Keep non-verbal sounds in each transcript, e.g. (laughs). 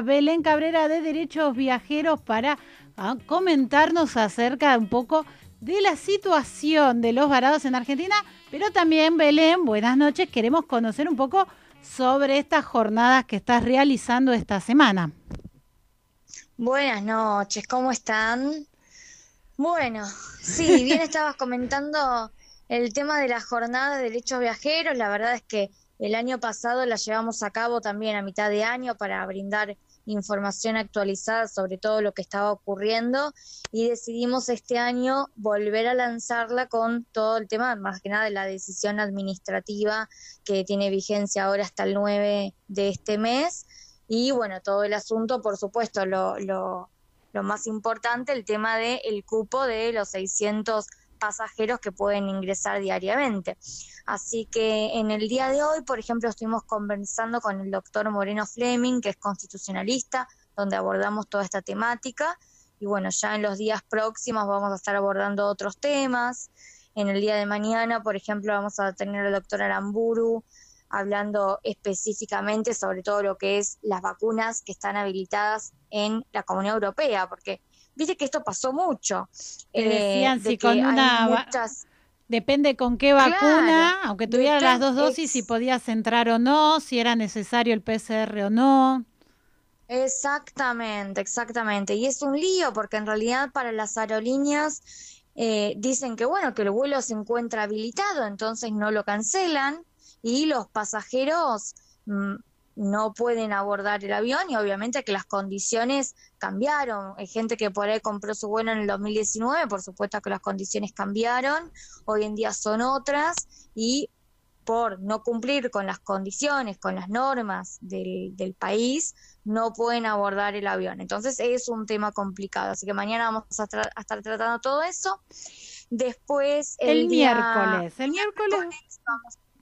Belén Cabrera de Derechos Viajeros para ah, comentarnos acerca un poco de la situación de los varados en Argentina, pero también Belén, buenas noches, queremos conocer un poco sobre estas jornadas que estás realizando esta semana. Buenas noches, ¿cómo están? Bueno, sí, (laughs) bien estabas comentando el tema de la jornada de derechos viajeros, la verdad es que el año pasado la llevamos a cabo también a mitad de año para brindar información actualizada sobre todo lo que estaba ocurriendo y decidimos este año volver a lanzarla con todo el tema, más que nada de la decisión administrativa que tiene vigencia ahora hasta el 9 de este mes y bueno, todo el asunto, por supuesto, lo, más importante, el tema del el cupo de los 600 pasajeros que pueden ingresar diariamente. Así que en el día de hoy, por ejemplo, estuvimos conversando con el doctor Moreno Fleming, que es constitucionalista, donde abordamos toda esta temática. Y bueno, ya en los días próximos vamos a estar abordando otros temas. En el día de mañana, por ejemplo, vamos a tener al doctor Aramburu hablando específicamente sobre todo lo que es las vacunas que están habilitadas en la Comunidad Europea, porque Viste que esto pasó mucho. Eh, decían si con una... Depende con qué vacuna, aunque tuviera las dos dosis, si podías entrar o no, si era necesario el PCR o no. Exactamente, exactamente. Y es un lío porque en realidad para las aerolíneas eh, dicen que bueno, que el vuelo se encuentra habilitado, entonces no lo cancelan y los pasajeros mm, no pueden abordar el avión y obviamente que las condiciones cambiaron. Hay gente que por ahí compró su vuelo en el 2019, por supuesto que las condiciones cambiaron, hoy en día son otras y por no cumplir con las condiciones, con las normas del, país, no pueden abordar el avión. Entonces es un tema complicado. Así que mañana vamos a, estar tratando todo eso. Después... El, miércoles. El miércoles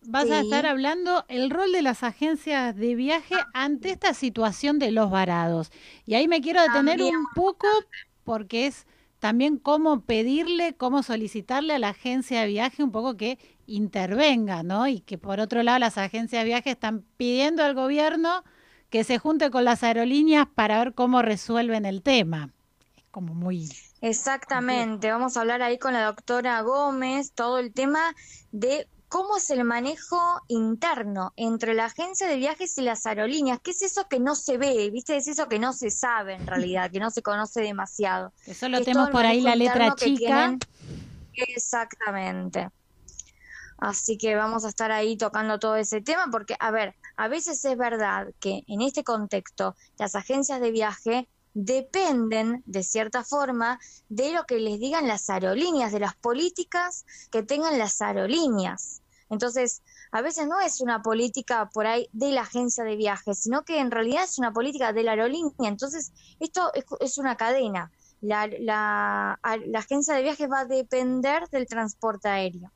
vas a estar hablando el rol de las agencias de viaje ah. ante esta situación de los varados. Y ahí me quiero detener un poco porque es también cómo pedirle, cómo solicitarle a la agencia de viaje un poco que intervenga, ¿no? Y que por otro lado las agencias de viaje están pidiendo al gobierno que se junte con las aerolíneas para ver cómo resuelven el tema. Es como muy... Exactamente, vamos a hablar ahí con la doctora Gómez todo el tema de cómo es el manejo interno entre la agencia de viajes y las aerolíneas. ¿Qué es eso que no se ve? ¿Viste? Es eso que no se sabe en (laughs) realidad, que no se conoce demasiado. Que solo tenemos por ahí la letra chica. Exactamente. Así que vamos a estar ahí tocando todo ese tema porque, a ver, a veces es verdad que en este contexto las agencias de viaje dependen de cierta forma de lo que les digan las aerolíneas, de las políticas que tengan las aerolíneas. Entonces, a veces no es una política por ahí de la agencia de viajes, sino que en realidad es una política de la aerolínea. Entonces, esto es, una cadena. La, la, la, agencia de viajes va a depender del transporte aéreo.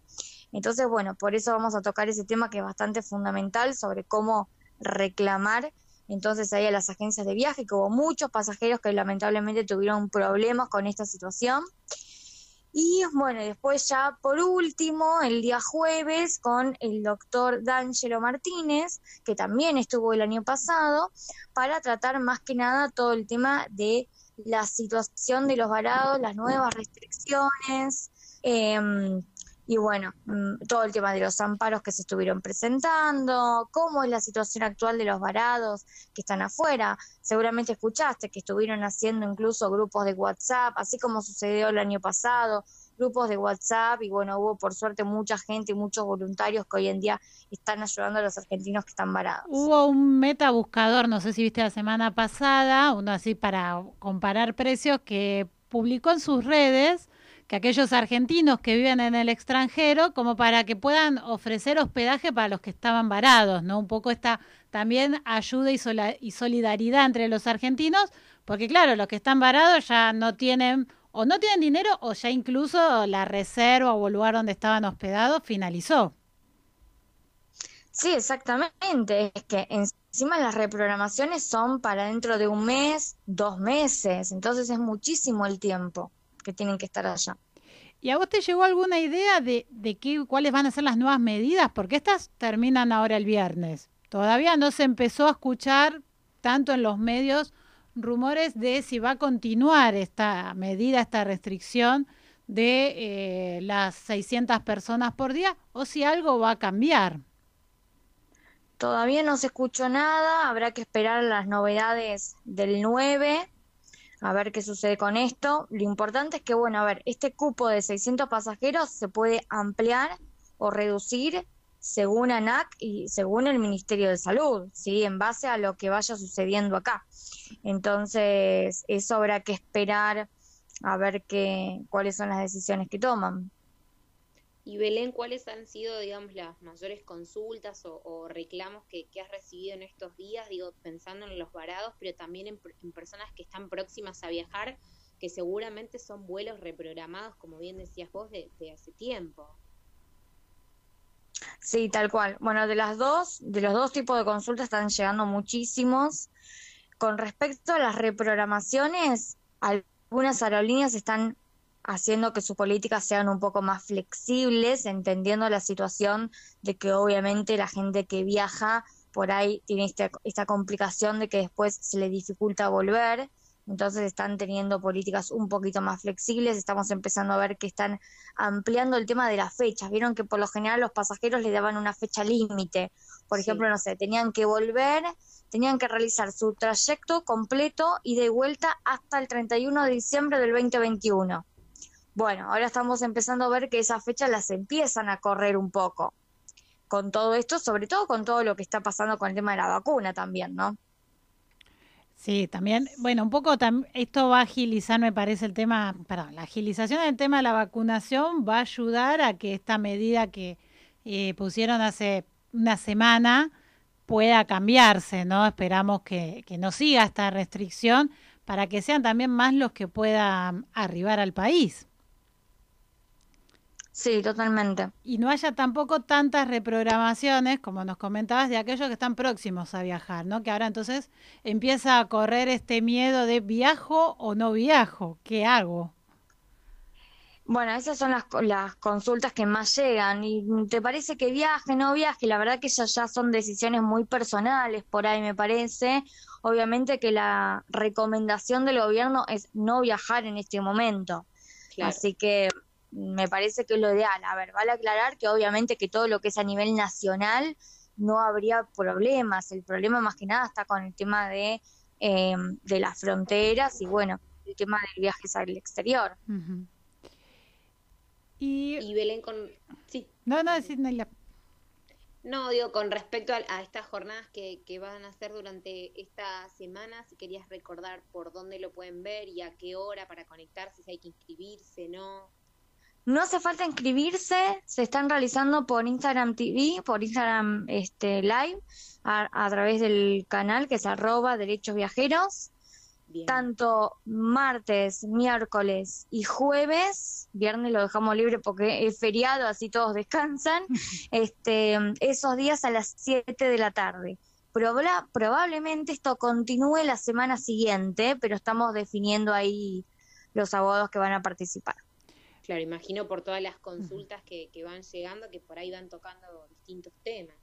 Entonces, bueno, por eso vamos a tocar ese tema que es bastante fundamental sobre cómo reclamar entonces ahí a las agencias de viaje, que hubo muchos pasajeros que lamentablemente tuvieron problemas con esta situación. Y bueno, después ya por último, el día jueves, con el doctor D'Angelo Martínez, que también estuvo el año pasado, para tratar más que nada todo el tema de la situación de los varados, las nuevas restricciones. Em, y bueno, mm, todo el tema de los amparos que se estuvieron presentando, cómo es la situación actual de los varados que están afuera. Seguramente escuchaste que estuvieron haciendo incluso grupos de WhatsApp, así como sucedió el año pasado, grupos de WhatsApp y bueno, hubo por suerte mucha gente y muchos voluntarios que hoy en día están ayudando a los argentinos que están varados. Hubo un meta buscador, no sé si viste la semana pasada, uno así para comparar precios que publicó en sus redes que aquellos argentinos que viven en el extranjero, como para que puedan ofrecer hospedaje para los que estaban varados, ¿no? Un poco esta también ayuda y, solidaridad entre los argentinos, porque claro, los que están varados ya no tienen o no tienen dinero o ya incluso la reserva o el lugar donde estaban hospedados finalizó. Sí, exactamente. Es que encima las reprogramaciones son para dentro de un mes, dos meses, entonces es muchísimo el tiempo que tienen que estar allá. ¿Y a vos te llegó alguna idea de, qué, cuáles van a ser las nuevas medidas? Porque estas terminan ahora el viernes. Todavía no se empezó a escuchar tanto en los medios rumores de si va a continuar esta medida, esta restricción de eh, las 600 personas por día o si algo va a cambiar. Todavía no se escuchó nada, habrá que esperar las novedades del 9 a ver qué sucede con esto. Lo importante es que, bueno, a ver, este cupo de 600 pasajeros se puede ampliar o reducir según ANAC y según el Ministerio de Salud, ¿sí? En base a lo que vaya sucediendo acá. Entonces, eso habrá que esperar a ver qué, cuáles son las decisiones que toman. Y Belén, ¿cuáles han sido, digamos, las mayores consultas o, reclamos que, has recibido en estos días? Digo, pensando en los varados, pero también en, personas que están próximas a viajar, que seguramente son vuelos reprogramados, como bien decías vos, de, de hace tiempo. Sí, tal cual. Bueno, de las dos, de los dos tipos de consultas están llegando muchísimos. Con respecto a las reprogramaciones, algunas aerolíneas están haciendo que sus políticas sean un poco más flexibles, entendiendo la situación de que obviamente la gente que viaja por ahí tiene esta, complicación de que después se le dificulta volver. Entonces están teniendo políticas un poquito más flexibles, estamos empezando a ver que están ampliando el tema de las fechas. Vieron que por lo general los pasajeros le daban una fecha límite. Por ejemplo, no sé, tenían que volver, tenían que realizar su trayecto completo y de vuelta hasta el 31 de diciembre del 2021. Bueno, ahora estamos empezando a ver que esas fechas las empiezan a correr un poco con todo esto, sobre todo con todo lo que está pasando con el tema de la vacuna también, ¿no? Sí, también, bueno, un poco esto va a agilizar, me parece, el tema, perdón, la agilización del tema de la vacunación va a ayudar a que esta medida que eh, pusieron hace una semana pueda cambiarse, ¿no? Esperamos que, que no siga esta restricción para que sean también más los que puedan arribar al país. Sí, totalmente. Y no haya tampoco tantas reprogramaciones, como nos comentabas, de aquellos que están próximos a viajar, ¿no? Que ahora entonces empieza a correr este miedo de viajo o no viajo, ¿qué hago? Bueno, esas son las, consultas que más llegan. ¿Y te parece que viaje, o no viaje? La verdad que ya, ya son decisiones muy personales, por ahí me parece. Obviamente que la recomendación del gobierno es no viajar en este momento. Así que me parece que es lo ideal. A ver, vale aclarar que obviamente que todo lo que es a nivel nacional no habría problemas. El problema más que nada está con el tema de, em, las fronteras y bueno, el tema de viajes al exterior. y... Belén con... Sí. No, no, sí, no, digo, con respecto a, estas jornadas que, que, van a hacer durante esta semana, si querías recordar por dónde lo pueden ver y a qué hora para conectarse, si hay que inscribirse, ¿no? No hace falta inscribirse, se están realizando por Instagram TV, por Instagram este, Live, a, través del canal que es arroba derechos viajeros. Tanto martes, miércoles y jueves, viernes lo dejamos libre porque es feriado, así todos descansan, (laughs) este, esos días a las 7 de la tarde. probablemente esto continúe la semana siguiente, pero estamos definiendo ahí los abogados que van a participar. Claro, imagino por todas las consultas que, van llegando que por ahí van tocando distintos temas.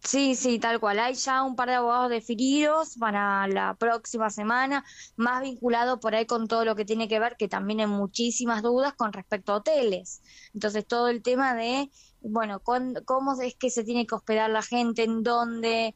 Sí, sí, tal cual. Hay ya un par de abogados definidos para la próxima semana, más vinculado por ahí con todo lo que tiene que ver, que también hay muchísimas dudas con respecto a hoteles. Entonces, todo el tema de bueno, cómo es que se tiene que hospedar la gente, en dónde,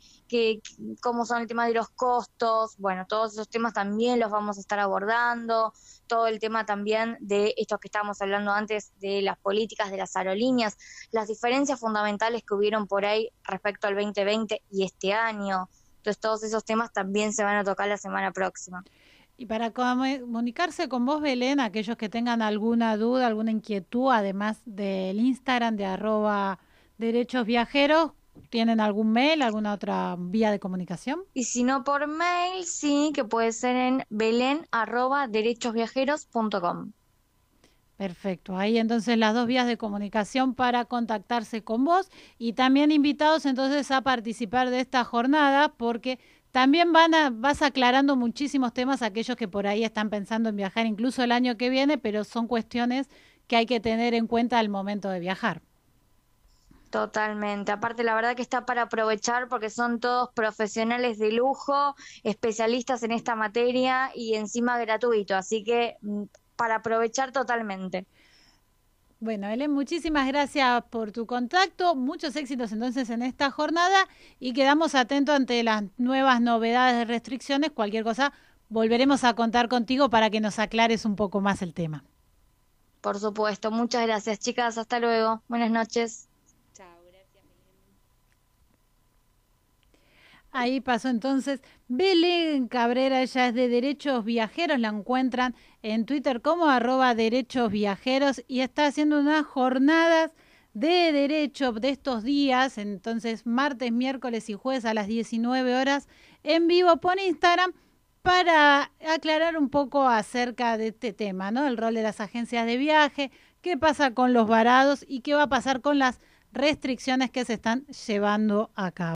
cómo son el tema de los costos, bueno, todos esos temas también los vamos a estar abordando, todo el tema también de estos que estábamos hablando antes, de las políticas de las aerolíneas, las diferencias fundamentales que hubieron por ahí respecto al 2020 y este año. Entonces todos esos temas también se van a tocar la semana próxima. Y para comunicarse con vos, Belén, aquellos que tengan alguna duda, alguna inquietud, además del Instagram de arroba derechos viajeros, ¿tienen algún mail, alguna otra vía de comunicación? Y si no por mail, sí, que puede ser en belén arroba derechosviajeros.com. Perfecto, ahí entonces las dos vías de comunicación para contactarse con vos y también invitados entonces a participar de esta jornada porque también van a, vas aclarando muchísimos temas aquellos que por ahí están pensando en viajar incluso el año que viene, pero son cuestiones que hay que tener en cuenta al momento de viajar. Totalmente. Aparte, la verdad que está para aprovechar porque son todos profesionales de lujo, especialistas en esta materia y encima gratuito. Así que mm, para aprovechar totalmente. Bueno, Helen, muchísimas gracias por tu contacto. Muchos éxitos entonces en esta jornada y quedamos atentos ante las nuevas novedades de restricciones. Cualquier cosa, volveremos a contar contigo para que nos aclares un poco más el tema. Por supuesto, muchas gracias chicas, hasta luego, buenas noches. Ahí pasó entonces Belén Cabrera, ella es de Derechos Viajeros, la encuentran en Twitter como arroba Derechos Viajeros y está haciendo unas jornadas de derecho de estos días, entonces martes, miércoles y jueves a las 19 horas en vivo por Instagram para aclarar un poco acerca de este tema, ¿no? El rol de las agencias de viaje, qué pasa con los varados y qué va a pasar con las restricciones que se están llevando a cabo.